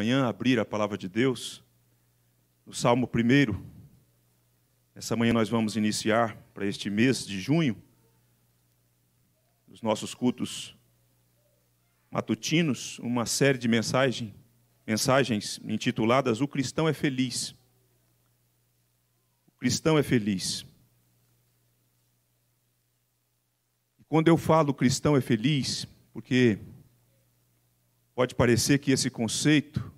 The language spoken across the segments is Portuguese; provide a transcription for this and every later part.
manhã abrir a palavra de Deus, no Salmo 1, essa manhã nós vamos iniciar para este mês de junho, os nossos cultos matutinos, uma série de mensagens, mensagens intituladas O Cristão é Feliz. O cristão é feliz. quando eu falo cristão é feliz, porque Pode parecer que esse conceito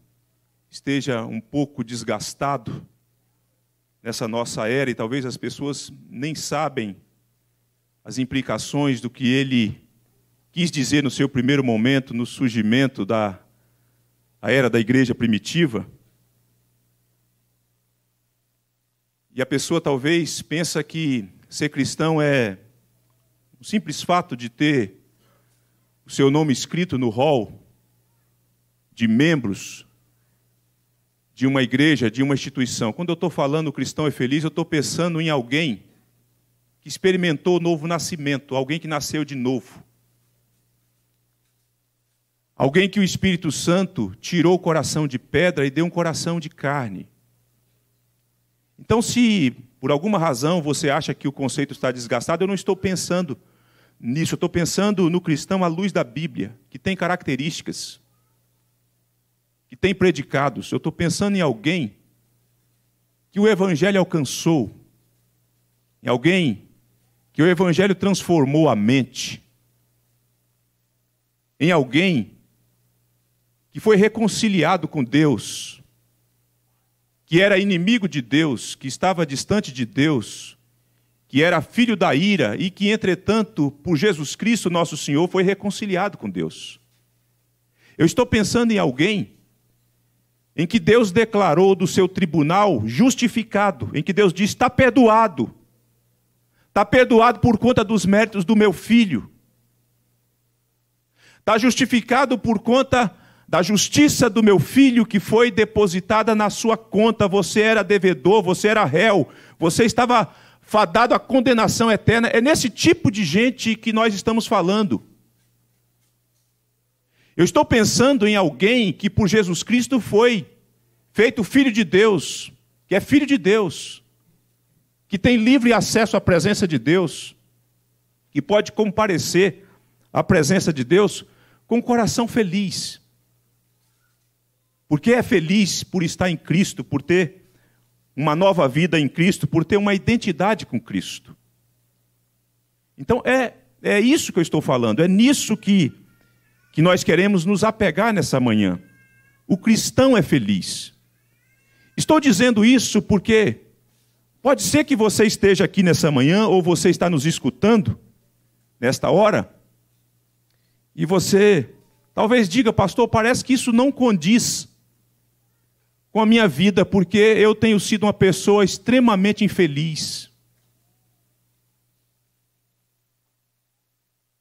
esteja um pouco desgastado nessa nossa era e talvez as pessoas nem sabem as implicações do que ele quis dizer no seu primeiro momento, no surgimento da era da igreja primitiva. E a pessoa talvez pensa que ser cristão é o simples fato de ter o seu nome escrito no hall de membros de uma igreja, de uma instituição. Quando eu estou falando o cristão é feliz, eu estou pensando em alguém que experimentou o novo nascimento, alguém que nasceu de novo. Alguém que o Espírito Santo tirou o coração de pedra e deu um coração de carne. Então, se por alguma razão você acha que o conceito está desgastado, eu não estou pensando nisso, eu estou pensando no cristão à luz da Bíblia, que tem características que tem predicados. Eu estou pensando em alguém que o Evangelho alcançou, em alguém que o Evangelho transformou a mente, em alguém que foi reconciliado com Deus, que era inimigo de Deus, que estava distante de Deus, que era filho da ira e que, entretanto, por Jesus Cristo nosso Senhor, foi reconciliado com Deus. Eu estou pensando em alguém em que Deus declarou do seu tribunal justificado, em que Deus diz: está perdoado, está perdoado por conta dos méritos do meu filho, está justificado por conta da justiça do meu filho que foi depositada na sua conta. Você era devedor, você era réu, você estava fadado à condenação eterna. É nesse tipo de gente que nós estamos falando. Eu estou pensando em alguém que por Jesus Cristo foi feito filho de Deus, que é filho de Deus, que tem livre acesso à presença de Deus, que pode comparecer à presença de Deus com um coração feliz. Porque é feliz por estar em Cristo, por ter uma nova vida em Cristo, por ter uma identidade com Cristo. Então é, é isso que eu estou falando, é nisso que que nós queremos nos apegar nessa manhã. O cristão é feliz. Estou dizendo isso porque pode ser que você esteja aqui nessa manhã ou você está nos escutando nesta hora e você talvez diga, pastor, parece que isso não condiz com a minha vida, porque eu tenho sido uma pessoa extremamente infeliz.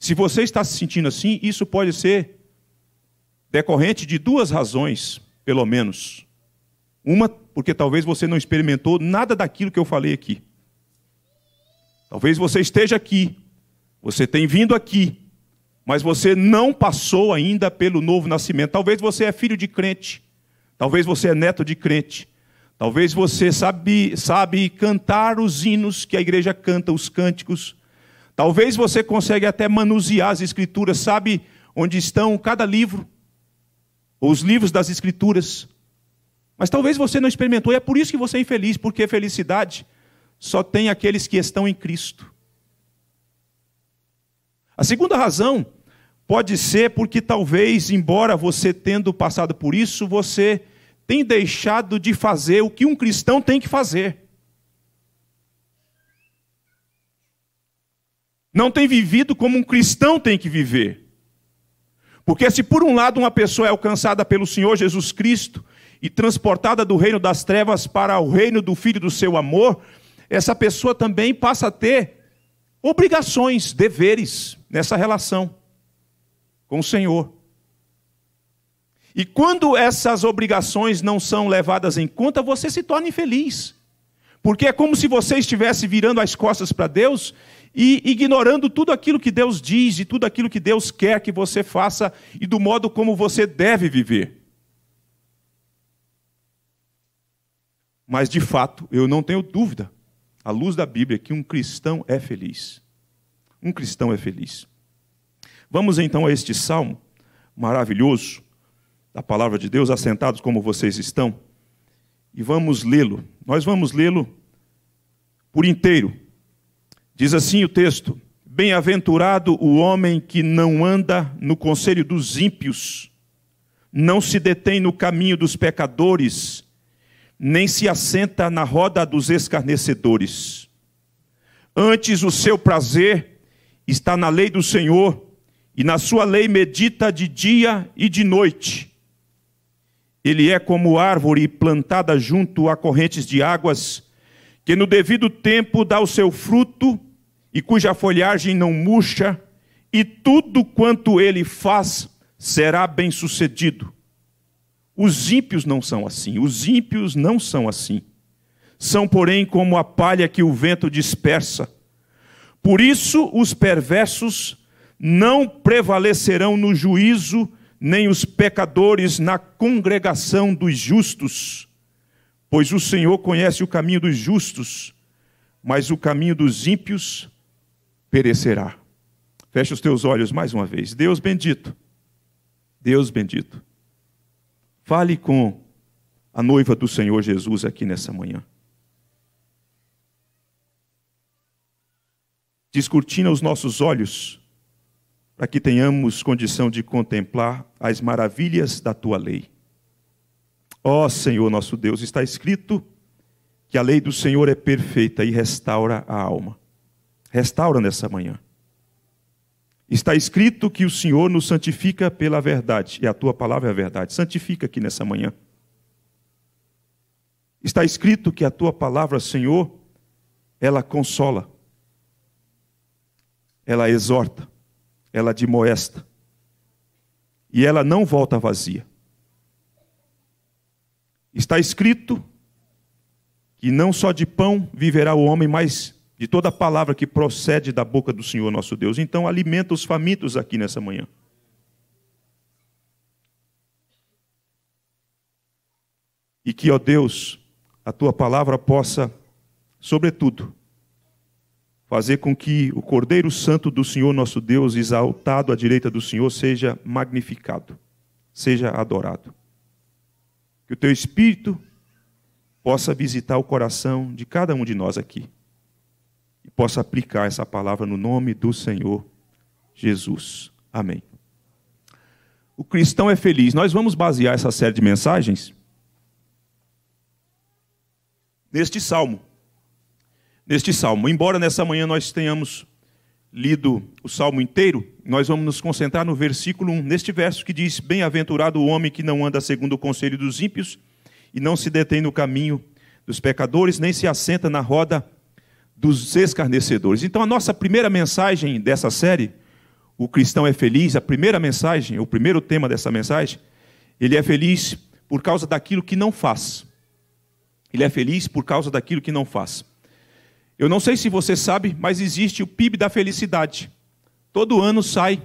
Se você está se sentindo assim, isso pode ser decorrente de duas razões, pelo menos. Uma, porque talvez você não experimentou nada daquilo que eu falei aqui. Talvez você esteja aqui, você tem vindo aqui, mas você não passou ainda pelo novo nascimento. Talvez você é filho de crente, talvez você é neto de crente, talvez você sabe, sabe cantar os hinos que a igreja canta, os cânticos Talvez você consiga até manusear as escrituras, sabe onde estão cada livro, ou os livros das escrituras. Mas talvez você não experimentou, e é por isso que você é infeliz, porque felicidade só tem aqueles que estão em Cristo. A segunda razão pode ser porque talvez, embora você tendo passado por isso, você tem deixado de fazer o que um cristão tem que fazer. não tem vivido como um cristão tem que viver. Porque se por um lado uma pessoa é alcançada pelo Senhor Jesus Cristo e transportada do reino das trevas para o reino do filho do seu amor, essa pessoa também passa a ter obrigações, deveres nessa relação com o Senhor. E quando essas obrigações não são levadas em conta, você se torna infeliz. Porque é como se você estivesse virando as costas para Deus e ignorando tudo aquilo que Deus diz e tudo aquilo que Deus quer que você faça e do modo como você deve viver. Mas de fato, eu não tenho dúvida, à luz da Bíblia, que um cristão é feliz. Um cristão é feliz. Vamos então a este salmo maravilhoso da palavra de Deus, assentados como vocês estão e vamos lê-lo. Nós vamos lê-lo por inteiro. Diz assim o texto: Bem-aventurado o homem que não anda no conselho dos ímpios, não se detém no caminho dos pecadores, nem se assenta na roda dos escarnecedores. Antes o seu prazer está na lei do Senhor, e na sua lei medita de dia e de noite ele é como árvore plantada junto a correntes de águas, que no devido tempo dá o seu fruto e cuja folhagem não murcha, e tudo quanto ele faz será bem-sucedido. Os ímpios não são assim, os ímpios não são assim. São, porém, como a palha que o vento dispersa. Por isso, os perversos não prevalecerão no juízo, nem os pecadores na congregação dos justos, pois o Senhor conhece o caminho dos justos, mas o caminho dos ímpios perecerá. Feche os teus olhos mais uma vez. Deus bendito, Deus bendito. Fale com a noiva do Senhor Jesus aqui nessa manhã. Descortina os nossos olhos para que tenhamos condição de contemplar as maravilhas da tua lei. Ó Senhor nosso Deus, está escrito que a lei do Senhor é perfeita e restaura a alma. Restaura nessa manhã. Está escrito que o Senhor nos santifica pela verdade, e a tua palavra é a verdade. Santifica aqui nessa manhã. Está escrito que a tua palavra, Senhor, ela consola, ela exorta, ela demoesta. E ela não volta vazia. Está escrito que não só de pão viverá o homem, mas de toda a palavra que procede da boca do Senhor nosso Deus. Então, alimenta os famintos aqui nessa manhã. E que, ó Deus, a tua palavra possa, sobretudo, fazer com que o Cordeiro Santo do Senhor nosso Deus, exaltado à direita do Senhor, seja magnificado, seja adorado. Que o teu espírito possa visitar o coração de cada um de nós aqui e possa aplicar essa palavra no nome do Senhor Jesus. Amém. O cristão é feliz. Nós vamos basear essa série de mensagens neste salmo neste salmo. Embora nessa manhã nós tenhamos lido o salmo inteiro, nós vamos nos concentrar no versículo 1, neste verso que diz: Bem-aventurado o homem que não anda segundo o conselho dos ímpios, e não se detém no caminho dos pecadores, nem se assenta na roda dos escarnecedores. Então, a nossa primeira mensagem dessa série, O Cristão é Feliz, a primeira mensagem, o primeiro tema dessa mensagem, ele é feliz por causa daquilo que não faz. Ele é feliz por causa daquilo que não faz. Eu não sei se você sabe, mas existe o PIB da felicidade. Todo ano sai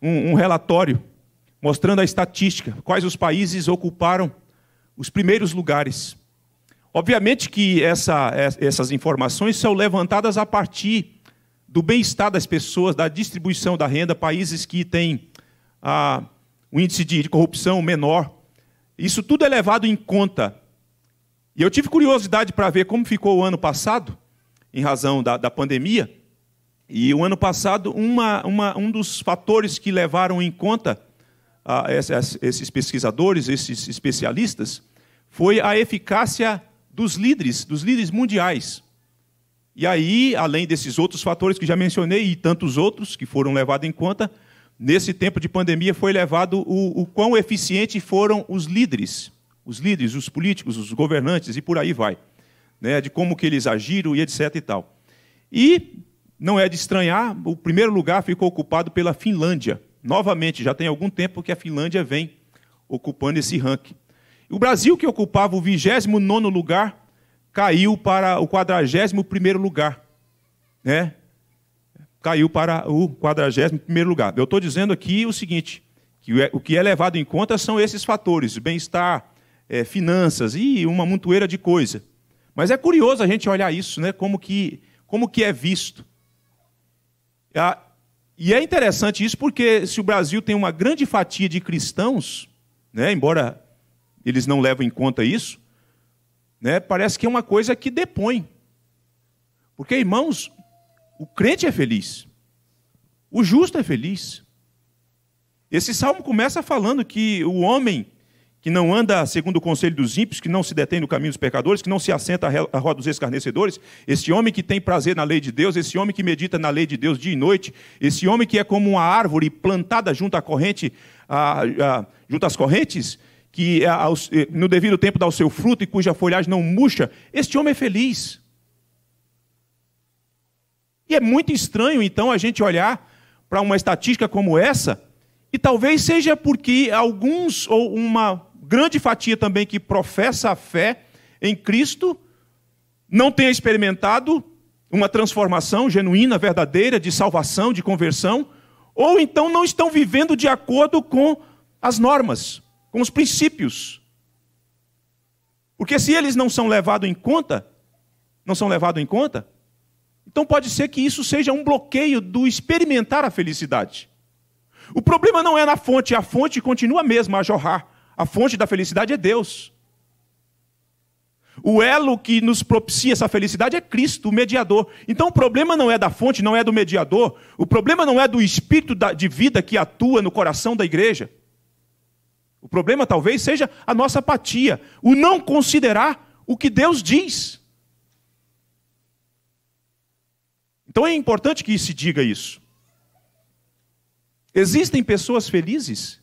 um, um relatório mostrando a estatística, quais os países ocuparam os primeiros lugares. Obviamente que essa, é, essas informações são levantadas a partir do bem-estar das pessoas, da distribuição da renda, países que têm o ah, um índice de corrupção menor. Isso tudo é levado em conta. E eu tive curiosidade para ver como ficou o ano passado, em razão da, da pandemia. E o ano passado, uma, uma, um dos fatores que levaram em conta ah, a, a, esses pesquisadores, esses especialistas, foi a eficácia dos líderes, dos líderes mundiais. E aí, além desses outros fatores que já mencionei e tantos outros que foram levados em conta, nesse tempo de pandemia foi levado o, o quão eficiente foram os líderes, os líderes, os políticos, os governantes e por aí vai né, de como que eles agiram e etc. E, tal. e não é de estranhar, o primeiro lugar ficou ocupado pela Finlândia. Novamente, já tem algum tempo que a Finlândia vem ocupando esse ranking. O Brasil, que ocupava o 29 lugar, caiu para o 41 lugar. Né? Caiu para o 41 lugar. Eu estou dizendo aqui o seguinte: que é, o que é levado em conta são esses fatores, bem-estar, é, finanças e uma montoeira de coisa. Mas é curioso a gente olhar isso, né? Como que, como que é visto. Ah, e é interessante isso porque se o Brasil tem uma grande fatia de cristãos, né? Embora eles não levam em conta isso, né? Parece que é uma coisa que depõe. Porque, irmãos, o crente é feliz. O justo é feliz. Esse salmo começa falando que o homem que não anda segundo o conselho dos ímpios, que não se detém no caminho dos pecadores, que não se assenta à roda dos escarnecedores, esse homem que tem prazer na lei de Deus, esse homem que medita na lei de Deus dia e noite, esse homem que é como uma árvore plantada junto à corrente, a, a, junto às correntes, que é é, no devido tempo dá o seu fruto e cuja folhagem não murcha, este homem é feliz. E é muito estranho, então, a gente olhar para uma estatística como essa, e talvez seja porque alguns ou uma grande fatia também que professa a fé em Cristo não tenha experimentado uma transformação genuína, verdadeira, de salvação, de conversão, ou então não estão vivendo de acordo com as normas, com os princípios. Porque se eles não são levados em conta, não são levados em conta, então pode ser que isso seja um bloqueio do experimentar a felicidade. O problema não é na fonte, a fonte continua a mesma a jorrar. A fonte da felicidade é Deus. O elo que nos propicia essa felicidade é Cristo, o mediador. Então o problema não é da fonte, não é do mediador. O problema não é do espírito de vida que atua no coração da igreja. O problema talvez seja a nossa apatia, o não considerar o que Deus diz. Então é importante que se diga isso. Existem pessoas felizes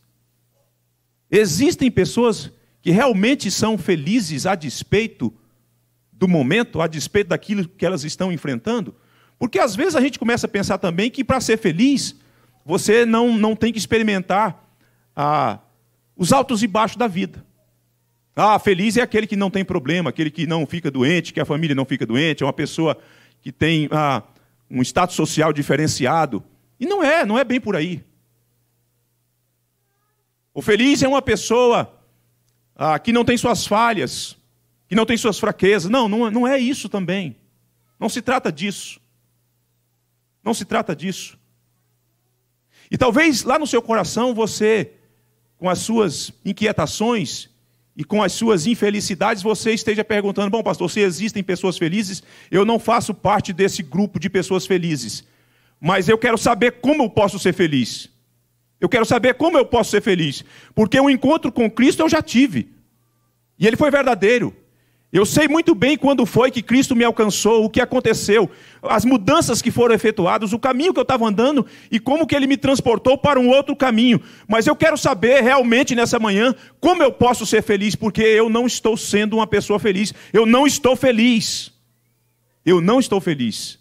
Existem pessoas que realmente são felizes a despeito do momento, a despeito daquilo que elas estão enfrentando? Porque às vezes a gente começa a pensar também que para ser feliz, você não, não tem que experimentar ah, os altos e baixos da vida. Ah, feliz é aquele que não tem problema, aquele que não fica doente, que a família não fica doente, é uma pessoa que tem ah, um status social diferenciado. E não é, não é bem por aí. O feliz é uma pessoa ah, que não tem suas falhas, que não tem suas fraquezas. Não, não, é, não é isso também. Não se trata disso. Não se trata disso. E talvez lá no seu coração você, com as suas inquietações e com as suas infelicidades, você esteja perguntando: bom, pastor, se existem pessoas felizes, eu não faço parte desse grupo de pessoas felizes. Mas eu quero saber como eu posso ser feliz. Eu quero saber como eu posso ser feliz, porque o um encontro com Cristo eu já tive. E ele foi verdadeiro. Eu sei muito bem quando foi que Cristo me alcançou, o que aconteceu, as mudanças que foram efetuadas, o caminho que eu estava andando e como que ele me transportou para um outro caminho. Mas eu quero saber realmente nessa manhã como eu posso ser feliz, porque eu não estou sendo uma pessoa feliz. Eu não estou feliz. Eu não estou feliz.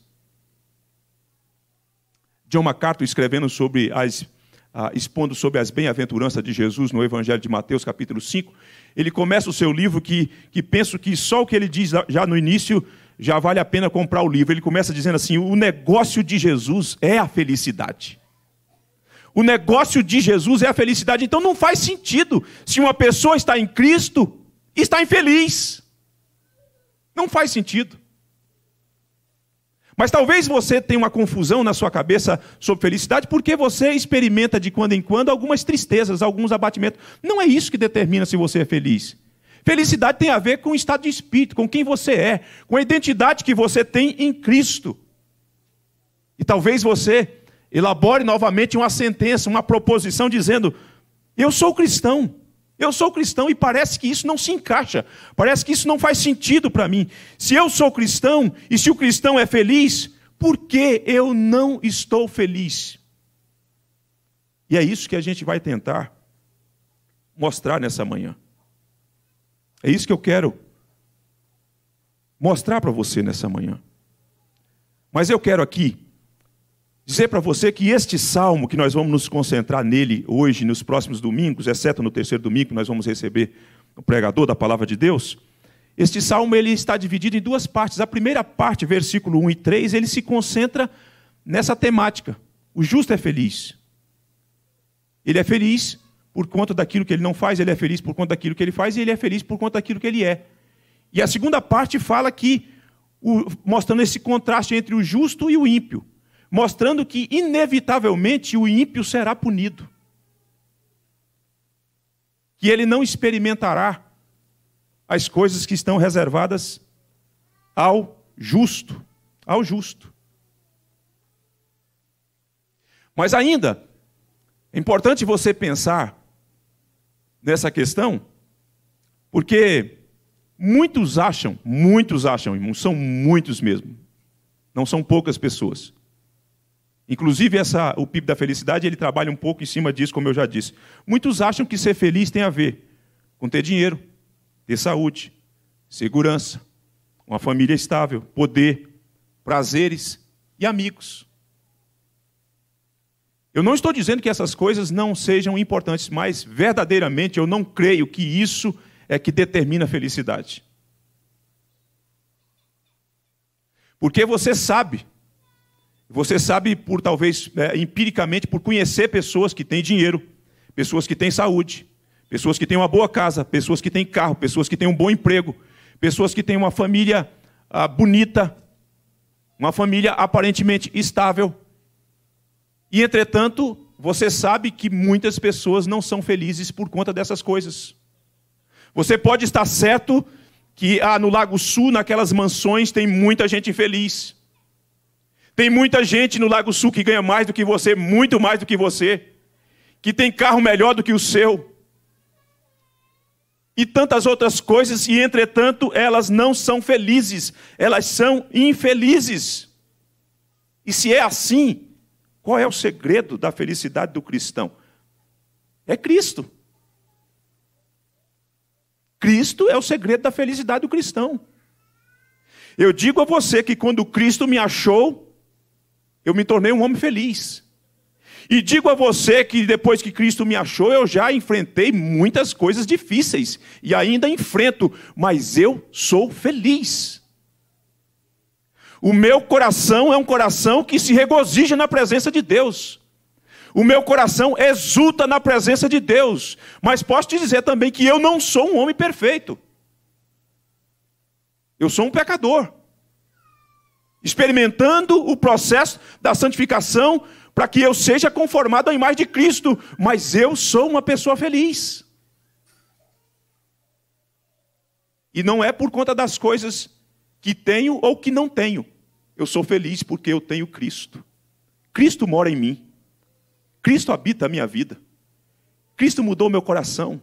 John MacArthur escrevendo sobre as ah, expondo sobre as bem-aventuranças de Jesus no Evangelho de Mateus, capítulo 5, ele começa o seu livro que, que penso que só o que ele diz já no início já vale a pena comprar o livro. Ele começa dizendo assim: o negócio de Jesus é a felicidade. O negócio de Jesus é a felicidade. Então não faz sentido se uma pessoa está em Cristo, está infeliz. Não faz sentido. Mas talvez você tenha uma confusão na sua cabeça sobre felicidade, porque você experimenta de quando em quando algumas tristezas, alguns abatimentos. Não é isso que determina se você é feliz. Felicidade tem a ver com o estado de espírito, com quem você é, com a identidade que você tem em Cristo. E talvez você elabore novamente uma sentença, uma proposição dizendo: Eu sou cristão. Eu sou cristão e parece que isso não se encaixa, parece que isso não faz sentido para mim. Se eu sou cristão e se o cristão é feliz, por que eu não estou feliz? E é isso que a gente vai tentar mostrar nessa manhã. É isso que eu quero mostrar para você nessa manhã. Mas eu quero aqui dizer para você que este salmo, que nós vamos nos concentrar nele hoje, nos próximos domingos, exceto no terceiro domingo, que nós vamos receber o pregador da palavra de Deus, este salmo ele está dividido em duas partes. A primeira parte, versículo 1 e 3, ele se concentra nessa temática. O justo é feliz. Ele é feliz por conta daquilo que ele não faz, ele é feliz por conta daquilo que ele faz e ele é feliz por conta daquilo que ele é. E a segunda parte fala que, mostrando esse contraste entre o justo e o ímpio mostrando que, inevitavelmente, o ímpio será punido, que ele não experimentará as coisas que estão reservadas ao justo, ao justo. Mas ainda é importante você pensar nessa questão, porque muitos acham, muitos acham, irmãos, são muitos mesmo. Não são poucas pessoas Inclusive, essa, o PIB da felicidade, ele trabalha um pouco em cima disso, como eu já disse. Muitos acham que ser feliz tem a ver com ter dinheiro, ter saúde, segurança, uma família estável, poder, prazeres e amigos. Eu não estou dizendo que essas coisas não sejam importantes, mas verdadeiramente eu não creio que isso é que determina a felicidade. Porque você sabe você sabe por talvez é, empiricamente por conhecer pessoas que têm dinheiro, pessoas que têm saúde, pessoas que têm uma boa casa, pessoas que têm carro, pessoas que têm um bom emprego, pessoas que têm uma família ah, bonita, uma família aparentemente estável. E entretanto, você sabe que muitas pessoas não são felizes por conta dessas coisas. Você pode estar certo que ah, no Lago Sul, naquelas mansões, tem muita gente infeliz. Tem muita gente no Lago Sul que ganha mais do que você, muito mais do que você, que tem carro melhor do que o seu. E tantas outras coisas, e entretanto, elas não são felizes, elas são infelizes. E se é assim, qual é o segredo da felicidade do cristão? É Cristo. Cristo é o segredo da felicidade do cristão. Eu digo a você que quando Cristo me achou, eu me tornei um homem feliz. E digo a você que depois que Cristo me achou, eu já enfrentei muitas coisas difíceis e ainda enfrento, mas eu sou feliz. O meu coração é um coração que se regozija na presença de Deus. O meu coração exulta na presença de Deus. Mas posso te dizer também que eu não sou um homem perfeito. Eu sou um pecador experimentando o processo da santificação para que eu seja conformado à imagem de Cristo, mas eu sou uma pessoa feliz. E não é por conta das coisas que tenho ou que não tenho. Eu sou feliz porque eu tenho Cristo. Cristo mora em mim. Cristo habita a minha vida. Cristo mudou meu coração.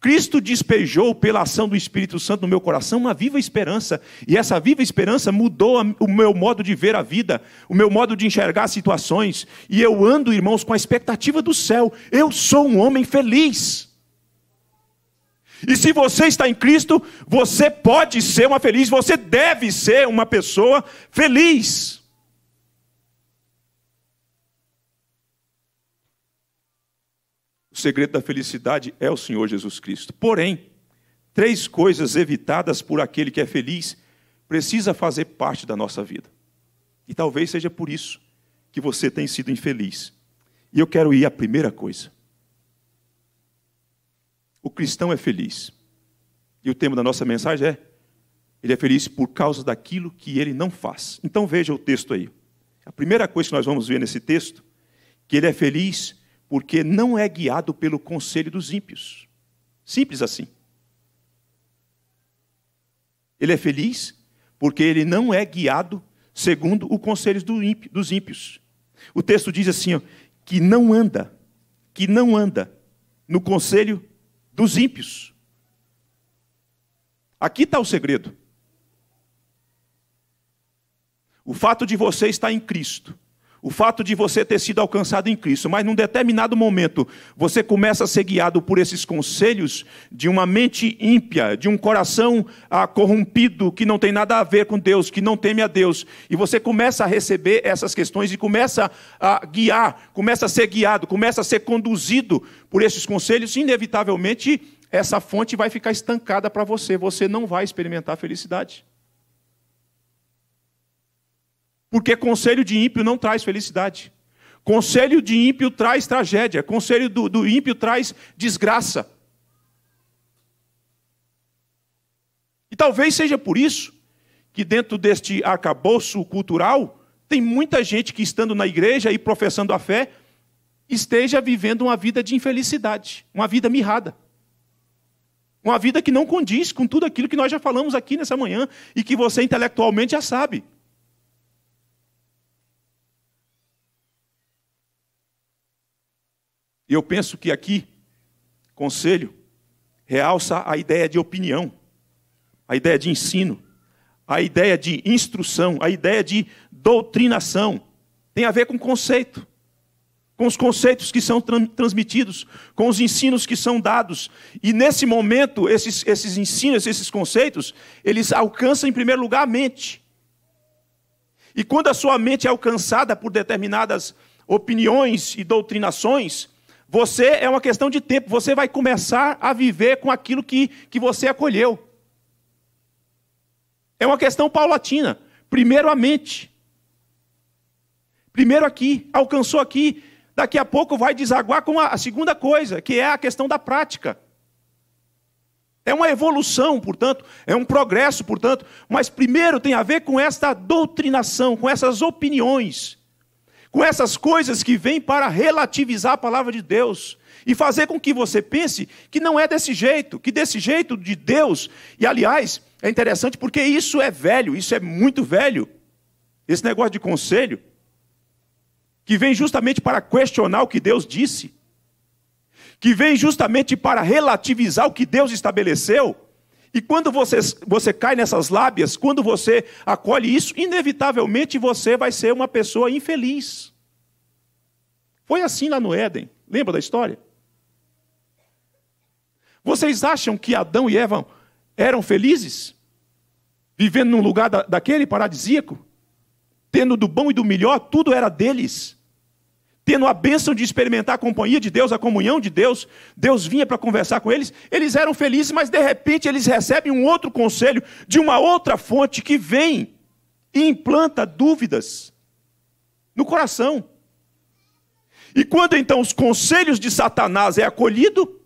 Cristo despejou pela ação do Espírito Santo no meu coração uma viva esperança, e essa viva esperança mudou o meu modo de ver a vida, o meu modo de enxergar as situações, e eu ando, irmãos, com a expectativa do céu. Eu sou um homem feliz. E se você está em Cristo, você pode ser uma feliz, você deve ser uma pessoa feliz. O segredo da felicidade é o Senhor Jesus Cristo. Porém, três coisas evitadas por aquele que é feliz precisa fazer parte da nossa vida. E talvez seja por isso que você tem sido infeliz. E eu quero ir à primeira coisa. O cristão é feliz. E o tema da nossa mensagem é: ele é feliz por causa daquilo que ele não faz. Então veja o texto aí. A primeira coisa que nós vamos ver nesse texto, que ele é feliz porque não é guiado pelo conselho dos ímpios. Simples assim. Ele é feliz porque ele não é guiado segundo o conselho dos ímpios. O texto diz assim: ó, que não anda, que não anda no conselho dos ímpios. Aqui está o segredo. O fato de você estar em Cristo o fato de você ter sido alcançado em Cristo, mas num determinado momento você começa a ser guiado por esses conselhos de uma mente ímpia, de um coração ah, corrompido que não tem nada a ver com Deus, que não teme a Deus, e você começa a receber essas questões e começa a guiar, começa a ser guiado, começa a ser conduzido por esses conselhos, inevitavelmente essa fonte vai ficar estancada para você, você não vai experimentar felicidade. Porque conselho de ímpio não traz felicidade. Conselho de ímpio traz tragédia. Conselho do, do ímpio traz desgraça. E talvez seja por isso que, dentro deste arcabouço cultural, tem muita gente que, estando na igreja e professando a fé, esteja vivendo uma vida de infelicidade, uma vida mirrada. Uma vida que não condiz com tudo aquilo que nós já falamos aqui nessa manhã e que você intelectualmente já sabe. E eu penso que aqui, conselho, realça a ideia de opinião, a ideia de ensino, a ideia de instrução, a ideia de doutrinação. Tem a ver com conceito, com os conceitos que são transmitidos, com os ensinos que são dados. E nesse momento, esses, esses ensinos, esses conceitos, eles alcançam em primeiro lugar a mente. E quando a sua mente é alcançada por determinadas opiniões e doutrinações, você é uma questão de tempo, você vai começar a viver com aquilo que, que você acolheu. É uma questão paulatina. Primeiro a mente. Primeiro aqui, alcançou aqui, daqui a pouco vai desaguar com a, a segunda coisa, que é a questão da prática. É uma evolução, portanto, é um progresso, portanto, mas primeiro tem a ver com esta doutrinação, com essas opiniões com essas coisas que vêm para relativizar a palavra de Deus e fazer com que você pense que não é desse jeito, que desse jeito de Deus. E aliás, é interessante porque isso é velho, isso é muito velho. Esse negócio de conselho que vem justamente para questionar o que Deus disse, que vem justamente para relativizar o que Deus estabeleceu. E quando você, você cai nessas lábias, quando você acolhe isso, inevitavelmente você vai ser uma pessoa infeliz. Foi assim lá no Éden. Lembra da história? Vocês acham que Adão e Eva eram felizes? Vivendo num lugar da, daquele paradisíaco? Tendo do bom e do melhor, tudo era deles tendo a bênção de experimentar a companhia de Deus, a comunhão de Deus, Deus vinha para conversar com eles, eles eram felizes, mas de repente eles recebem um outro conselho de uma outra fonte que vem e implanta dúvidas no coração. E quando então os conselhos de Satanás é acolhido,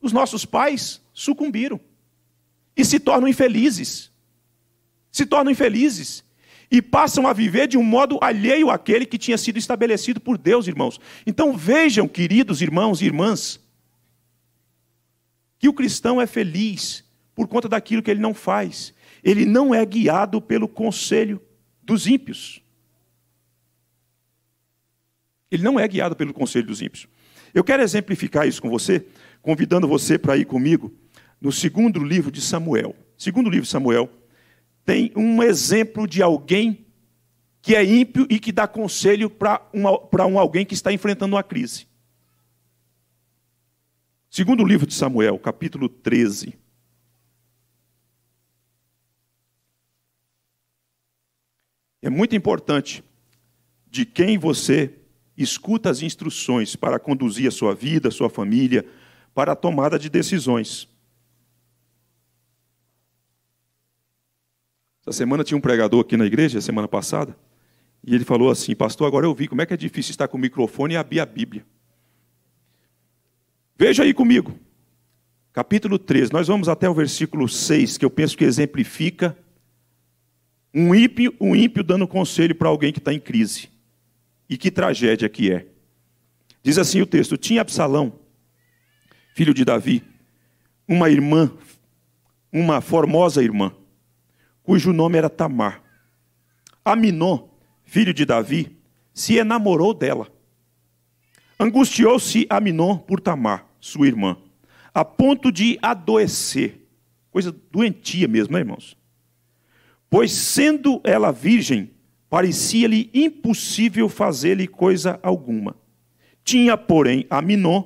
os nossos pais sucumbiram e se tornam infelizes. Se tornam infelizes e passam a viver de um modo alheio àquele que tinha sido estabelecido por Deus, irmãos. Então vejam, queridos irmãos e irmãs, que o cristão é feliz por conta daquilo que ele não faz. Ele não é guiado pelo conselho dos ímpios. Ele não é guiado pelo conselho dos ímpios. Eu quero exemplificar isso com você, convidando você para ir comigo no segundo livro de Samuel. Segundo livro de Samuel, tem um exemplo de alguém que é ímpio e que dá conselho para um alguém que está enfrentando uma crise. Segundo o livro de Samuel, capítulo 13. É muito importante de quem você escuta as instruções para conduzir a sua vida, a sua família, para a tomada de decisões. Essa semana tinha um pregador aqui na igreja, semana passada, e ele falou assim: Pastor, agora eu vi como é que é difícil estar com o microfone e abrir a Bíblia. Veja aí comigo, capítulo 3, nós vamos até o versículo 6, que eu penso que exemplifica um ímpio, um ímpio dando conselho para alguém que está em crise. E que tragédia que é. Diz assim o texto: Tinha Absalão, filho de Davi, uma irmã, uma formosa irmã cujo nome era Tamar. Aminon, filho de Davi, se enamorou dela. Angustiou-se Aminon por Tamar, sua irmã, a ponto de adoecer. Coisa doentia mesmo, né, irmãos? Pois sendo ela virgem, parecia-lhe impossível fazer-lhe coisa alguma. Tinha, porém, Aminon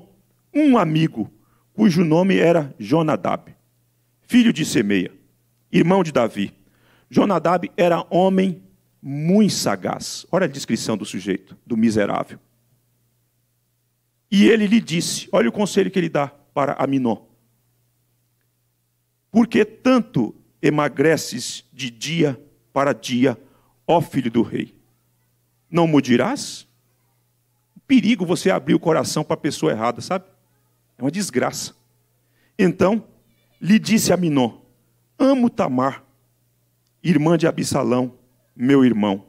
um amigo, cujo nome era Jonadab, filho de Semeia, irmão de Davi Jonadab era homem muito sagaz. Olha a descrição do sujeito, do miserável. E ele lhe disse: olha o conselho que ele dá para Aminon. Porque tanto emagreces de dia para dia, ó filho do rei? Não mudirás? Perigo você abrir o coração para a pessoa errada, sabe? É uma desgraça. Então, lhe disse Minon: Amo Tamar, irmã de Absalão, meu irmão.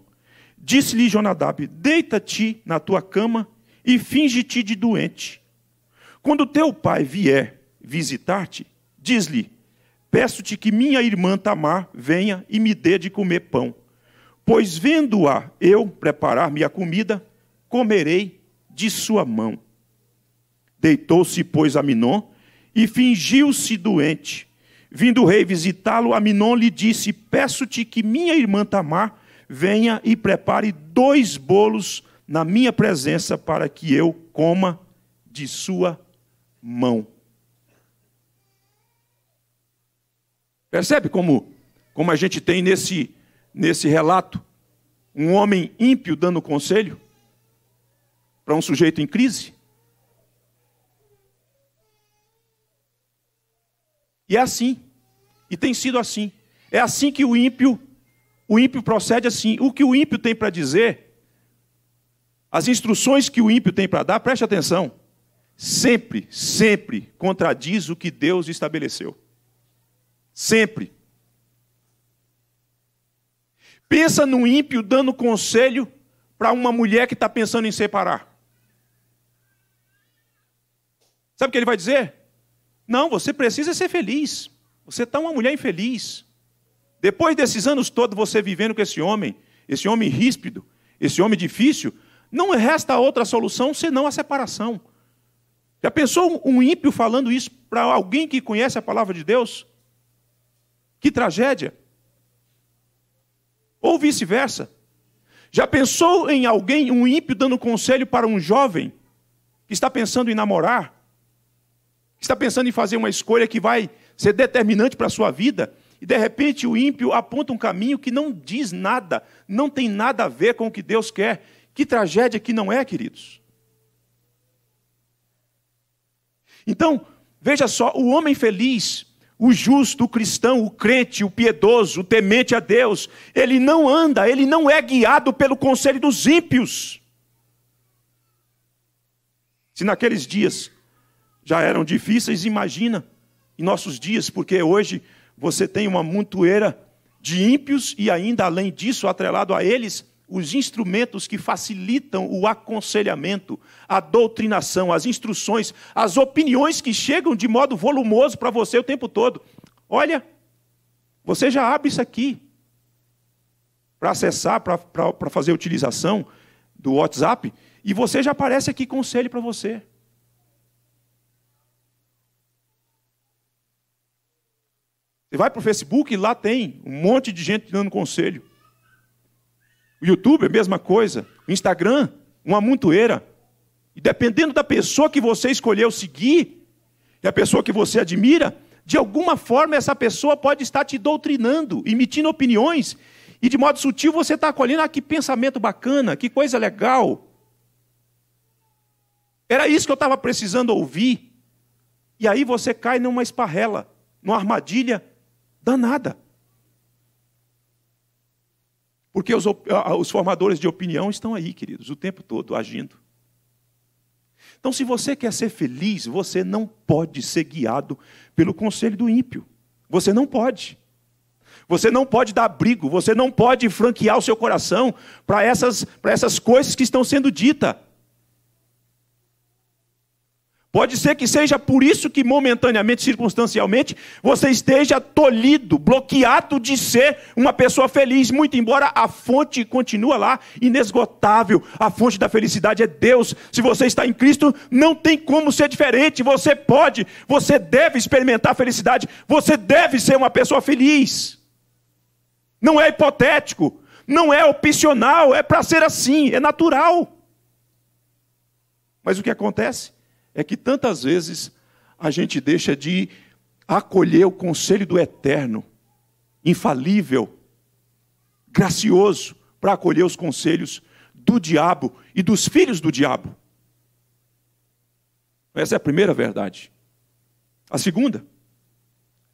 Disse-lhe Jonadab: Deita-te na tua cama e finge-te de doente. Quando teu pai vier visitar-te, diz-lhe: Peço-te que minha irmã Tamar venha e me dê de comer pão, pois vendo-a eu preparar me a comida, comerei de sua mão. Deitou-se, pois, a Minon e fingiu-se doente. Vindo o rei visitá-lo, Aminon lhe disse: Peço-te que minha irmã Tamar venha e prepare dois bolos na minha presença para que eu coma de sua mão. Percebe como, como a gente tem nesse, nesse relato um homem ímpio dando conselho para um sujeito em crise? E é assim. E tem sido assim. É assim que o ímpio, o ímpio procede assim. O que o ímpio tem para dizer, as instruções que o ímpio tem para dar, preste atenção. Sempre, sempre contradiz o que Deus estabeleceu. Sempre. Pensa no ímpio dando conselho para uma mulher que está pensando em separar. Sabe o que ele vai dizer? Não, você precisa ser feliz. Você está uma mulher infeliz. Depois desses anos todos você vivendo com esse homem, esse homem ríspido, esse homem difícil, não resta outra solução senão a separação. Já pensou um ímpio falando isso para alguém que conhece a palavra de Deus? Que tragédia! Ou vice-versa. Já pensou em alguém, um ímpio, dando conselho para um jovem que está pensando em namorar? está pensando em fazer uma escolha que vai ser determinante para a sua vida, e de repente o ímpio aponta um caminho que não diz nada, não tem nada a ver com o que Deus quer. Que tragédia que não é, queridos. Então, veja só, o homem feliz, o justo, o cristão, o crente, o piedoso, o temente a Deus, ele não anda, ele não é guiado pelo conselho dos ímpios. Se naqueles dias já eram difíceis, imagina em nossos dias, porque hoje você tem uma montoeira de ímpios e ainda além disso, atrelado a eles, os instrumentos que facilitam o aconselhamento, a doutrinação, as instruções, as opiniões que chegam de modo volumoso para você o tempo todo. Olha, você já abre isso aqui para acessar, para fazer utilização do WhatsApp, e você já aparece aqui conselho para você. Você vai para o Facebook e lá tem um monte de gente dando conselho. O YouTube é a mesma coisa. O Instagram, uma amontoeira. E dependendo da pessoa que você escolheu seguir, e a pessoa que você admira, de alguma forma essa pessoa pode estar te doutrinando, emitindo opiniões, e de modo sutil você está acolhendo, ah, que pensamento bacana, que coisa legal. Era isso que eu estava precisando ouvir. E aí você cai numa esparrela, numa armadilha danada. Porque os, os formadores de opinião estão aí, queridos, o tempo todo agindo. Então, se você quer ser feliz, você não pode ser guiado pelo conselho do ímpio. Você não pode. Você não pode dar abrigo, você não pode franquear o seu coração para essas, essas coisas que estão sendo ditas. Pode ser que seja por isso que, momentaneamente, circunstancialmente, você esteja tolhido, bloqueado de ser uma pessoa feliz, muito embora a fonte continua lá, inesgotável. A fonte da felicidade é Deus. Se você está em Cristo, não tem como ser diferente. Você pode, você deve experimentar a felicidade, você deve ser uma pessoa feliz. Não é hipotético, não é opcional, é para ser assim, é natural. Mas o que acontece? é que tantas vezes a gente deixa de acolher o conselho do eterno, infalível, gracioso, para acolher os conselhos do diabo e dos filhos do diabo. Essa é a primeira verdade. A segunda,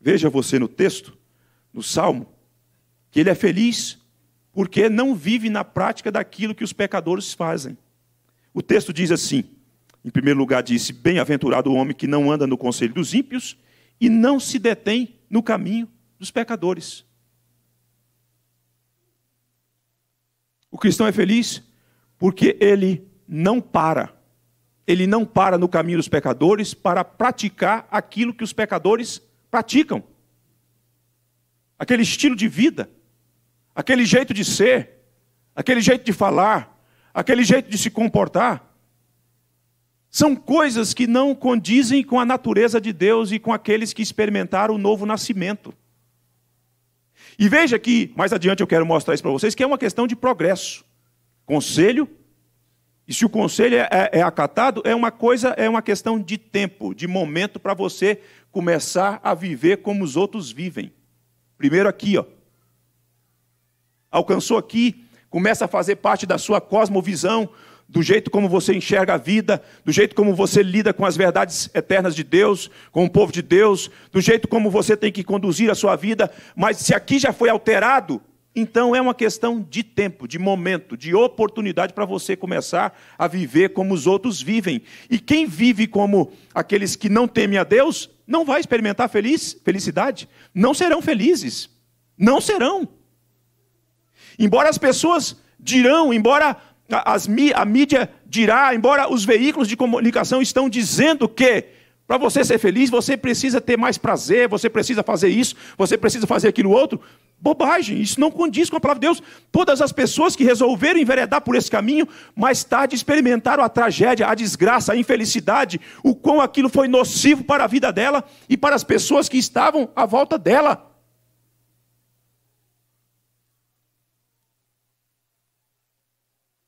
veja você no texto, no Salmo, que ele é feliz porque não vive na prática daquilo que os pecadores fazem. O texto diz assim: em primeiro lugar, disse: Bem-aventurado o homem que não anda no conselho dos ímpios e não se detém no caminho dos pecadores. O cristão é feliz porque ele não para. Ele não para no caminho dos pecadores para praticar aquilo que os pecadores praticam. Aquele estilo de vida, aquele jeito de ser, aquele jeito de falar, aquele jeito de se comportar. São coisas que não condizem com a natureza de Deus e com aqueles que experimentaram o novo nascimento. E veja que, mais adiante eu quero mostrar isso para vocês, que é uma questão de progresso. Conselho, e se o conselho é, é, é acatado, é uma coisa, é uma questão de tempo, de momento para você começar a viver como os outros vivem. Primeiro aqui, ó. Alcançou aqui, começa a fazer parte da sua cosmovisão, do jeito como você enxerga a vida, do jeito como você lida com as verdades eternas de Deus, com o povo de Deus, do jeito como você tem que conduzir a sua vida, mas se aqui já foi alterado, então é uma questão de tempo, de momento, de oportunidade para você começar a viver como os outros vivem. E quem vive como aqueles que não temem a Deus, não vai experimentar feliz, felicidade, não serão felizes, não serão. Embora as pessoas dirão, embora as, a mídia dirá, embora os veículos de comunicação estão dizendo que para você ser feliz, você precisa ter mais prazer, você precisa fazer isso, você precisa fazer aquilo outro. Bobagem, isso não condiz com a palavra de Deus. Todas as pessoas que resolveram enveredar por esse caminho, mais tarde experimentaram a tragédia, a desgraça, a infelicidade, o quão aquilo foi nocivo para a vida dela e para as pessoas que estavam à volta dela.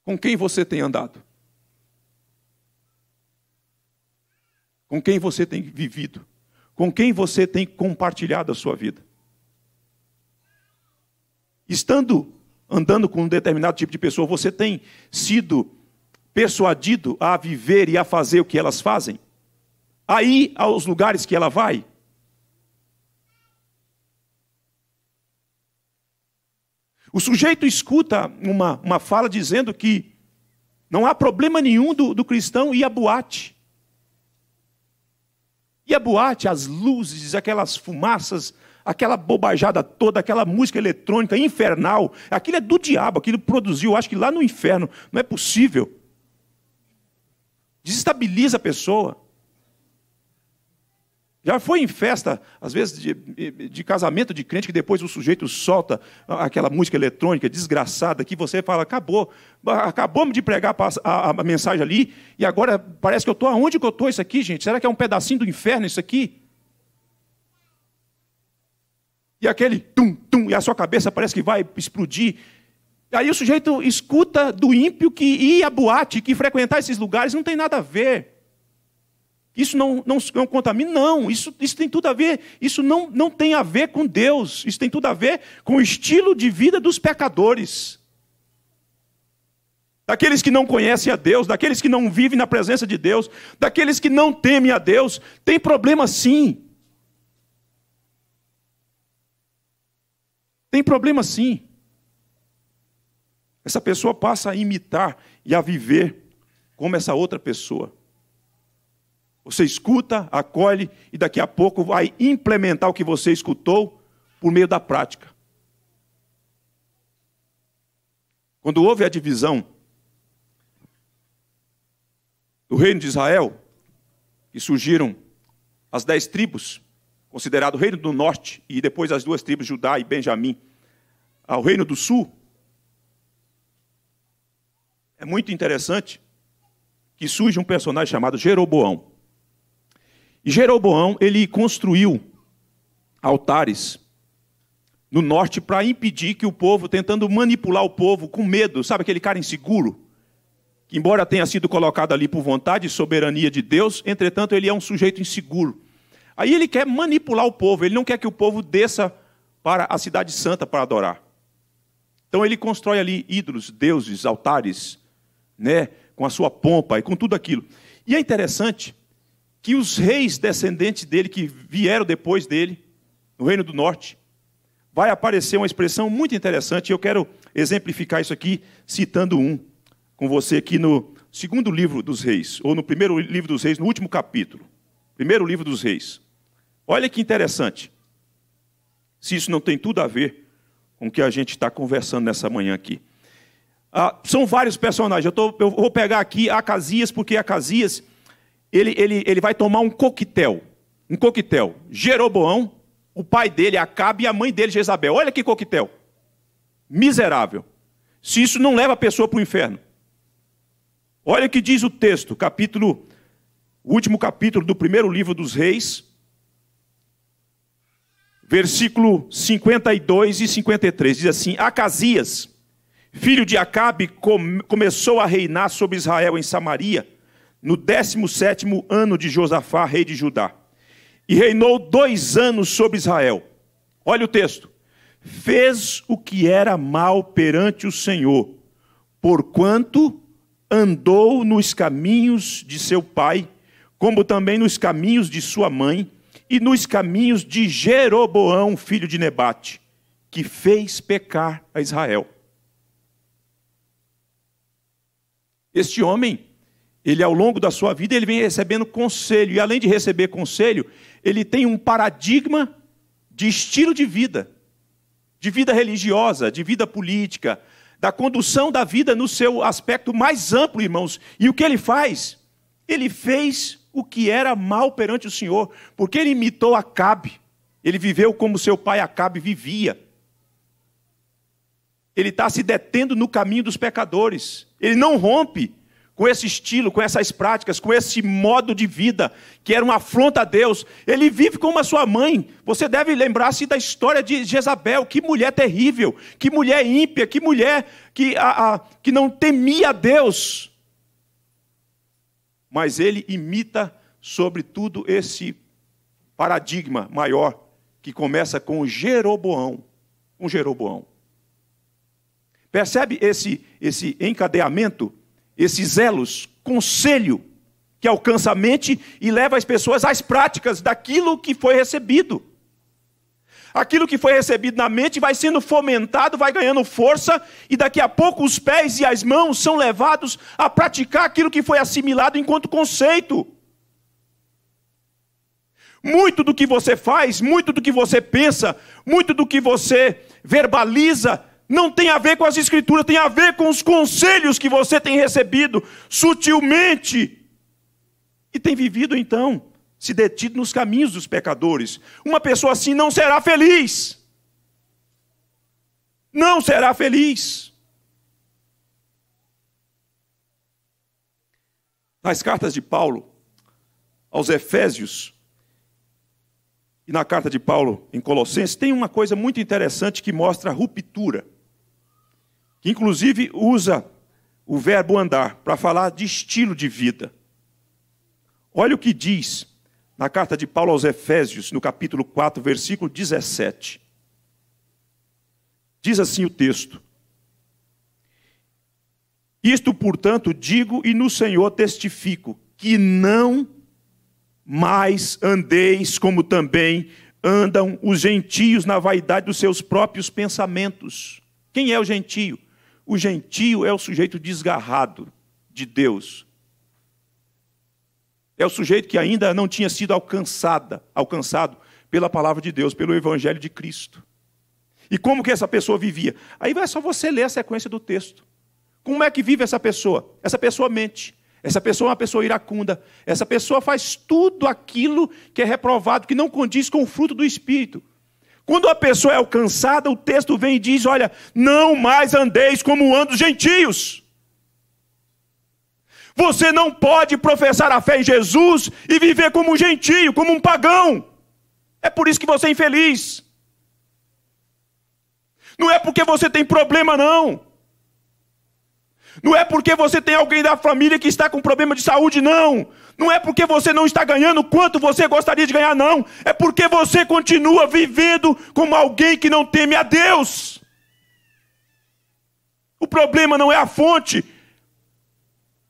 Com quem você tem andado? Com quem você tem vivido? Com quem você tem compartilhado a sua vida? Estando andando com um determinado tipo de pessoa, você tem sido persuadido a viver e a fazer o que elas fazem? Aí aos lugares que ela vai? O sujeito escuta uma, uma fala dizendo que não há problema nenhum do, do cristão ir à boate. E a boate, as luzes, aquelas fumaças, aquela bobajada toda, aquela música eletrônica infernal, aquilo é do diabo, aquilo produziu, acho que lá no inferno, não é possível. Desestabiliza a pessoa. Já foi em festa, às vezes, de, de, casamento de crente, que depois o sujeito solta aquela música eletrônica desgraçada que você fala, acabou, acabamos de pregar a, a, a mensagem ali, e agora parece que eu estou aonde que eu estou isso aqui, gente? Será que é um pedacinho do inferno isso aqui? E aquele tum, tum, e a sua cabeça parece que vai explodir. Aí o sujeito escuta do ímpio que ir à boate, que frequentar esses lugares não tem nada a ver. Isso não, não, não contamina? Não, isso, isso tem tudo a ver, isso não, não tem a ver com Deus, isso tem tudo a ver com o estilo de vida dos pecadores. Daqueles que não conhecem a Deus, daqueles que não vivem na presença de Deus, daqueles que não temem a Deus, tem problema sim. Tem problema sim. Essa pessoa passa a imitar e a viver como essa outra pessoa. Você escuta, acolhe e daqui a pouco vai implementar o que você escutou por meio da prática. Quando houve a divisão do reino de Israel, e surgiram as dez tribos, considerado o reino do norte, e depois as duas tribos, Judá e Benjamim, ao reino do sul, é muito interessante que surge um personagem chamado Jeroboão. Jeroboão, ele construiu altares no norte para impedir que o povo, tentando manipular o povo com medo, sabe aquele cara inseguro? Que embora tenha sido colocado ali por vontade e soberania de Deus, entretanto ele é um sujeito inseguro. Aí ele quer manipular o povo, ele não quer que o povo desça para a cidade santa para adorar. Então ele constrói ali ídolos, deuses, altares, né, com a sua pompa e com tudo aquilo. E é interessante que os reis descendentes dele, que vieram depois dele, no Reino do Norte, vai aparecer uma expressão muito interessante. e Eu quero exemplificar isso aqui citando um com você aqui no segundo livro dos reis, ou no primeiro livro dos reis, no último capítulo. Primeiro livro dos reis. Olha que interessante. Se isso não tem tudo a ver com o que a gente está conversando nessa manhã aqui. Ah, são vários personagens. Eu, tô, eu, vou pegar aqui Acasias, porque Acasias ele, ele, ele vai tomar um coquetel. Um coquetel. Jeroboão, o pai dele, Acabe, e a mãe dele, Jezabel. Olha que coquetel. Miserável. Se isso não leva a pessoa para o inferno. Olha o que diz o texto, capítulo, o último capítulo do primeiro livro dos reis, versículo 52 e 53. Diz assim: Acasias, filho de Acabe, começou a reinar sobre Israel em Samaria no 17 ano de Josafá, rei de Judá. E reinou dois anos sobre Israel. Olha o texto. Fez o que era mal perante o Senhor, porquanto andou nos caminhos de seu pai, como também nos caminhos de sua mãe, e nos caminhos de Jeroboão, filho de Nebate, que fez pecar a Israel. Este homem ele, ao longo da sua vida, ele vem recebendo conselho. E além de receber conselho, ele tem um paradigma de estilo de vida, de vida religiosa, de vida política, da condução da vida no seu aspecto mais amplo, irmãos. E o que ele faz? Ele fez o que era mal perante o Senhor, porque ele imitou Acabe. Ele viveu como seu pai Acabe vivia. Ele está se detendo no caminho dos pecadores. Ele não rompe com esse estilo, com essas práticas, com esse modo de vida, que era uma afronta a Deus. Ele vive como a sua mãe. Você deve lembrar-se da história de Jezabel, que mulher terrível, que mulher ímpia, que mulher que, a, a, que não temia a Deus. Mas ele imita, sobretudo, esse paradigma maior, que começa com Jeroboão. Com Jeroboão. Percebe esse, esse encadeamento? esses zelos, conselho que alcança a mente e leva as pessoas às práticas daquilo que foi recebido. Aquilo que foi recebido na mente vai sendo fomentado, vai ganhando força, e daqui a pouco os pés e as mãos são levados a praticar aquilo que foi assimilado enquanto conceito. Muito do que você faz, muito do que você pensa, muito do que você verbaliza não tem a ver com as escrituras, tem a ver com os conselhos que você tem recebido sutilmente e tem vivido então se detido nos caminhos dos pecadores. Uma pessoa assim não será feliz. Não será feliz. Nas cartas de Paulo aos Efésios e na carta de Paulo em Colossenses, tem uma coisa muito interessante que mostra a ruptura que inclusive usa o verbo andar para falar de estilo de vida. Olha o que diz na carta de Paulo aos Efésios, no capítulo 4, versículo 17. Diz assim o texto: Isto, portanto, digo e no Senhor testifico, que não mais andeis como também andam os gentios na vaidade dos seus próprios pensamentos. Quem é o gentio? O gentio é o sujeito desgarrado de Deus. É o sujeito que ainda não tinha sido alcançada, alcançado pela palavra de Deus, pelo evangelho de Cristo. E como que essa pessoa vivia? Aí é só você ler a sequência do texto. Como é que vive essa pessoa? Essa pessoa mente. Essa pessoa é uma pessoa iracunda. Essa pessoa faz tudo aquilo que é reprovado, que não condiz com o fruto do Espírito. Quando a pessoa é alcançada, o texto vem e diz: Olha, não mais andeis como andam os gentios. Você não pode professar a fé em Jesus e viver como um gentio, como um pagão. É por isso que você é infeliz. Não é porque você tem problema, não. Não é porque você tem alguém da família que está com problema de saúde, não. Não é porque você não está ganhando quanto você gostaria de ganhar, não. É porque você continua vivendo como alguém que não teme a Deus. O problema não é a fonte.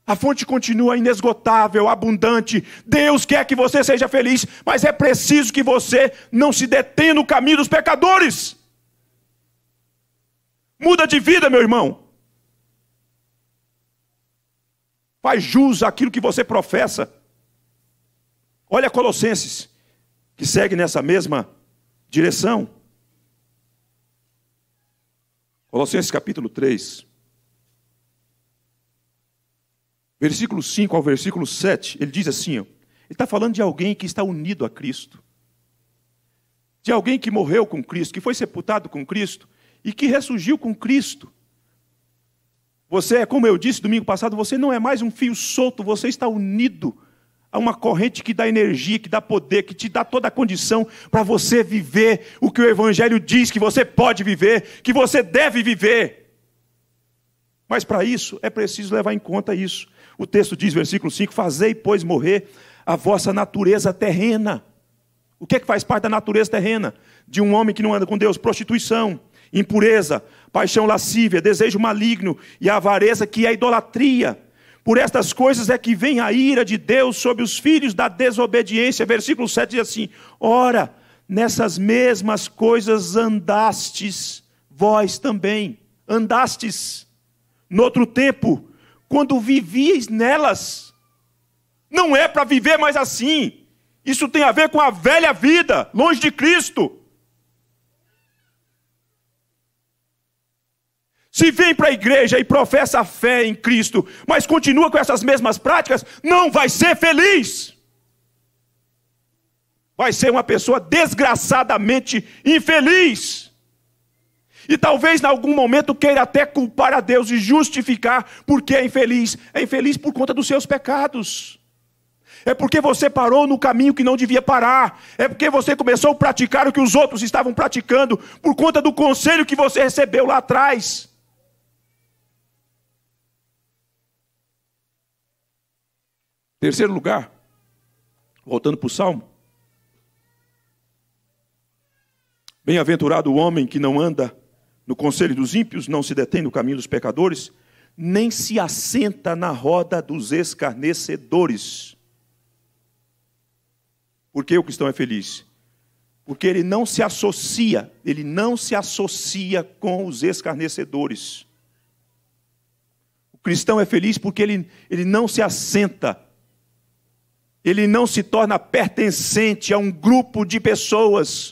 A fonte continua inesgotável, abundante. Deus quer que você seja feliz, mas é preciso que você não se detenha no caminho dos pecadores. Muda de vida, meu irmão. Faz jus àquilo que você professa. Olha Colossenses, que segue nessa mesma direção. Colossenses capítulo 3, versículo 5 ao versículo 7, ele diz assim: ó, ele está falando de alguém que está unido a Cristo, de alguém que morreu com Cristo, que foi sepultado com Cristo e que ressurgiu com Cristo. Você, é como eu disse domingo passado, você não é mais um fio solto, você está unido Há uma corrente que dá energia, que dá poder, que te dá toda a condição para você viver o que o Evangelho diz que você pode viver, que você deve viver. Mas para isso é preciso levar em conta isso. O texto diz, versículo 5: Fazei, pois, morrer a vossa natureza terrena. O que é que faz parte da natureza terrena? De um homem que não anda com Deus? Prostituição, impureza, paixão lascívia, desejo maligno e avareza, que é a idolatria. Por estas coisas é que vem a ira de Deus sobre os filhos da desobediência. Versículo 7 diz assim: Ora, nessas mesmas coisas andastes vós também, andastes noutro tempo, quando vivias nelas. Não é para viver mais assim. Isso tem a ver com a velha vida, longe de Cristo. Se vem para a igreja e professa a fé em Cristo, mas continua com essas mesmas práticas, não vai ser feliz. Vai ser uma pessoa desgraçadamente infeliz. E talvez em algum momento queira até culpar a Deus e justificar porque é infeliz. É infeliz por conta dos seus pecados. É porque você parou no caminho que não devia parar. É porque você começou a praticar o que os outros estavam praticando por conta do conselho que você recebeu lá atrás. Terceiro lugar, voltando para o Salmo. Bem-aventurado o homem que não anda no conselho dos ímpios, não se detém no caminho dos pecadores, nem se assenta na roda dos escarnecedores. Porque o cristão é feliz? Porque ele não se associa, ele não se associa com os escarnecedores. O cristão é feliz porque ele, ele não se assenta ele não se torna pertencente a um grupo de pessoas.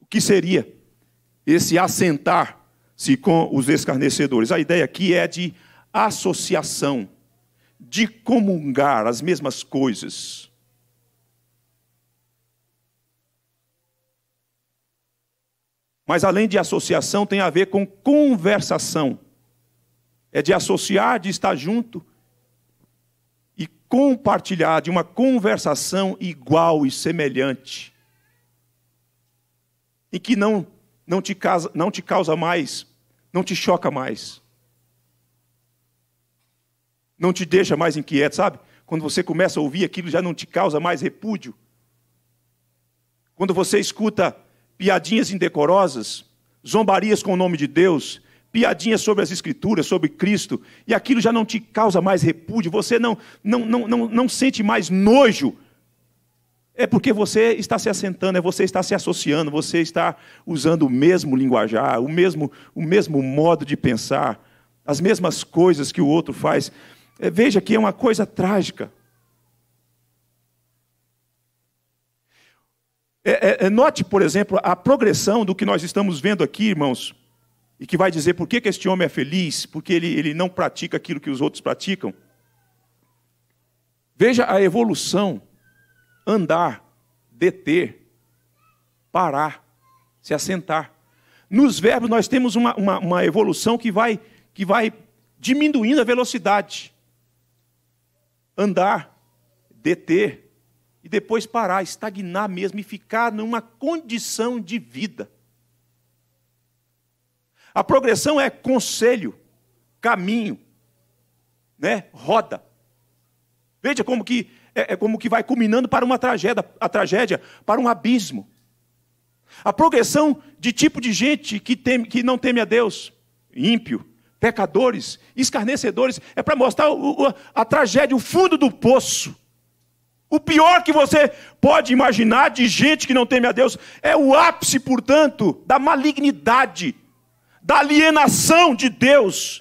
O que seria esse assentar-se com os escarnecedores? A ideia aqui é de associação, de comungar as mesmas coisas. Mas além de associação, tem a ver com conversação. É de associar, de estar junto, e compartilhar de uma conversação igual e semelhante, em que não, não, te, causa, não te causa mais, não te choca mais, não te deixa mais inquieto, sabe? Quando você começa a ouvir aquilo, já não te causa mais repúdio. Quando você escuta piadinhas indecorosas, zombarias com o nome de Deus, piadinhas sobre as Escrituras, sobre Cristo, e aquilo já não te causa mais repúdio, você não, não, não, não, não sente mais nojo. É porque você está se assentando, é você está se associando, você está usando o mesmo linguajar, o mesmo, o mesmo modo de pensar, as mesmas coisas que o outro faz. É, veja que é uma coisa trágica. É, é, é note, por exemplo, a progressão do que nós estamos vendo aqui, irmãos, e que vai dizer por que, que este homem é feliz, porque ele, ele não pratica aquilo que os outros praticam. Veja a evolução: andar, deter, parar, se assentar. Nos verbos nós temos uma, uma, uma evolução que vai, que vai diminuindo a velocidade. Andar, deter e depois parar, estagnar mesmo e ficar numa condição de vida. A progressão é conselho, caminho, né? roda. Veja como que é, é como que vai culminando para uma tragédia, a tragédia para um abismo. A progressão de tipo de gente que, tem que não teme a Deus, ímpio, pecadores, escarnecedores, é para mostrar o, o, a tragédia, o fundo do poço. O pior que você pode imaginar de gente que não teme a Deus é o ápice, portanto, da malignidade da alienação de Deus,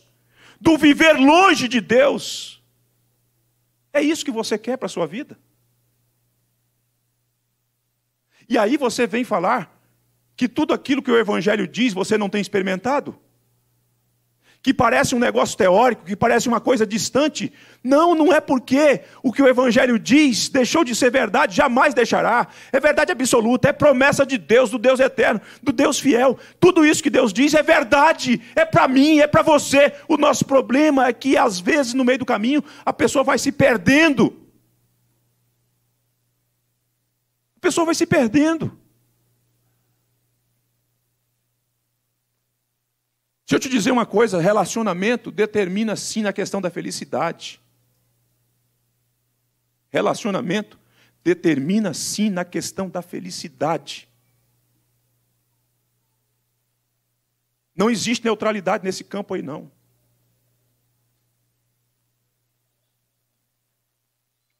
do viver longe de Deus. É isso que você quer para a sua vida? E aí você vem falar que tudo aquilo que o Evangelho diz você não tem experimentado? que parece um negócio teórico, que parece uma coisa distante. Não, não é porque o que o Evangelho diz deixou de ser verdade, jamais deixará. É verdade absoluta, é promessa de Deus, do Deus eterno, do Deus fiel. Tudo isso que Deus diz é verdade, é para mim, é para você. O nosso problema é que, às vezes, no meio do caminho, a pessoa vai se perdendo. A pessoa vai se perdendo. Deixa eu te dizer uma coisa: relacionamento determina sim na questão da felicidade. Relacionamento determina sim na questão da felicidade. Não existe neutralidade nesse campo aí, não.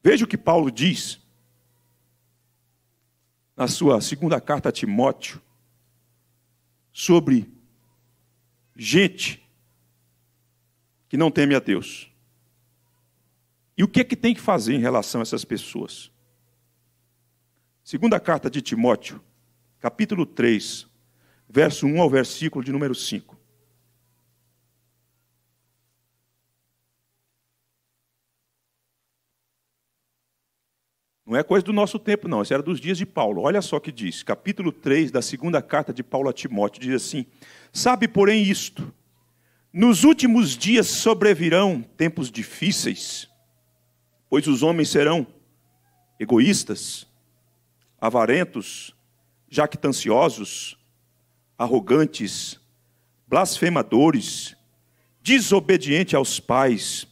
Veja o que Paulo diz na sua segunda carta a Timóteo sobre gente que não teme a Deus. E o que é que tem que fazer em relação a essas pessoas? Segunda carta de Timóteo, capítulo 3, verso 1 ao versículo de número 5. Não é coisa do nosso tempo, não. Isso era dos dias de Paulo. Olha só o que diz, capítulo 3 da segunda carta de Paulo a Timóteo, diz assim: Sabe, porém, isto: nos últimos dias sobrevirão tempos difíceis, pois os homens serão egoístas, avarentos, jactanciosos, arrogantes, blasfemadores, desobedientes aos pais,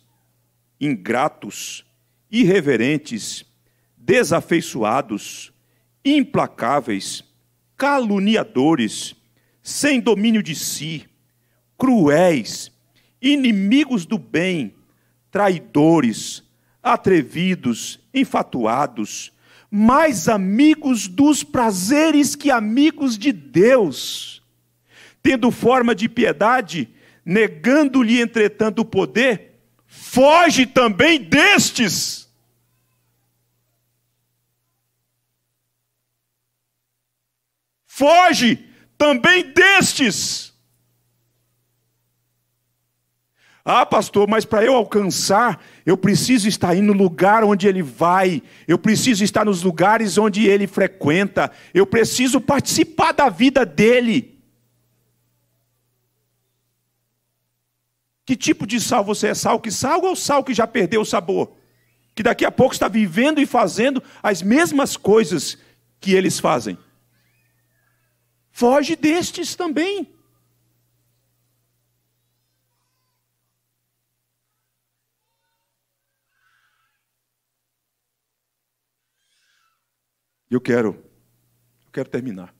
ingratos, irreverentes, desafeiçoados, implacáveis, caluniadores, sem domínio de si, cruéis, inimigos do bem, traidores, atrevidos, enfatuados, mais amigos dos prazeres que amigos de Deus, tendo forma de piedade, negando-lhe, entretanto, o poder, foge também destes. foge também destes. Ah, pastor, mas para eu alcançar, eu preciso estar no lugar onde ele vai, eu preciso estar nos lugares onde ele frequenta, eu preciso participar da vida dele. Que tipo de sal você é? Sal que salga ou sal que já perdeu o sabor? Que daqui a pouco está vivendo e fazendo as mesmas coisas que eles fazem foge destes também. Eu quero, eu quero terminar.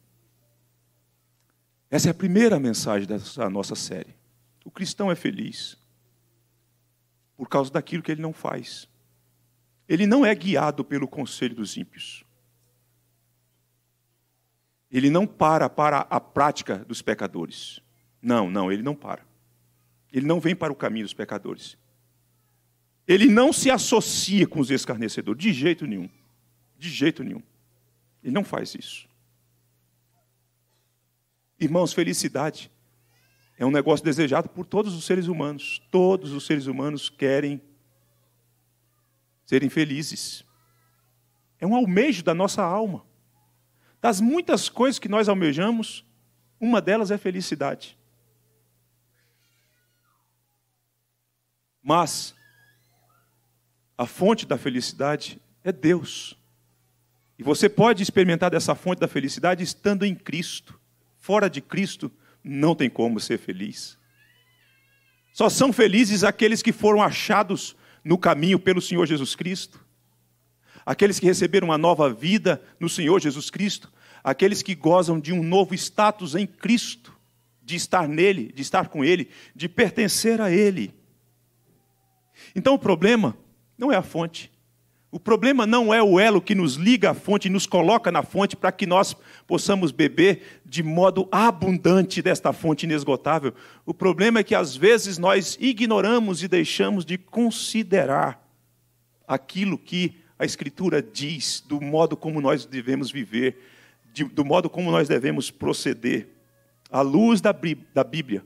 Essa é a primeira mensagem dessa nossa série. O cristão é feliz por causa daquilo que ele não faz. Ele não é guiado pelo conselho dos ímpios ele não para para a prática dos pecadores. Não, não, ele não para. Ele não vem para o caminho dos pecadores. Ele não se associa com os escarnecedores, de jeito nenhum. De jeito nenhum. Ele não faz isso. Irmãos, felicidade é um negócio desejado por todos os seres humanos. Todos os seres humanos querem serem felizes. É um almejo da nossa alma. Das muitas coisas que nós almejamos, uma delas é felicidade. Mas a fonte da felicidade é Deus. E você pode experimentar dessa fonte da felicidade estando em Cristo. Fora de Cristo, não tem como ser feliz. Só são felizes aqueles que foram achados no caminho pelo Senhor Jesus Cristo aqueles que receberam uma nova vida no Senhor Jesus Cristo, aqueles que gozam de um novo status em Cristo, de estar nele, de estar com ele, de pertencer a ele. Então o problema não é a fonte. O problema não é o elo que nos liga à fonte e nos coloca na fonte para que nós possamos beber de modo abundante desta fonte inesgotável. O problema é que às vezes nós ignoramos e deixamos de considerar aquilo que a Escritura diz do modo como nós devemos viver, de, do modo como nós devemos proceder. À luz da, da Bíblia,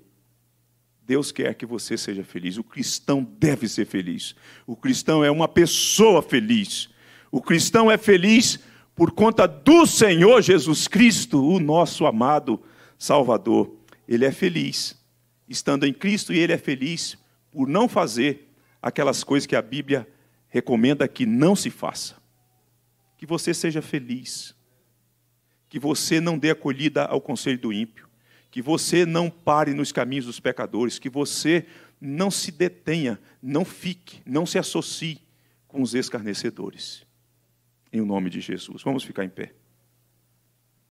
Deus quer que você seja feliz. O cristão deve ser feliz. O cristão é uma pessoa feliz. O cristão é feliz por conta do Senhor Jesus Cristo, o nosso amado Salvador. Ele é feliz estando em Cristo e ele é feliz por não fazer aquelas coisas que a Bíblia recomenda que não se faça. Que você seja feliz. Que você não dê acolhida ao conselho do ímpio. Que você não pare nos caminhos dos pecadores. Que você não se detenha, não fique, não se associe com os escarnecedores. Em nome de Jesus. Vamos ficar em pé.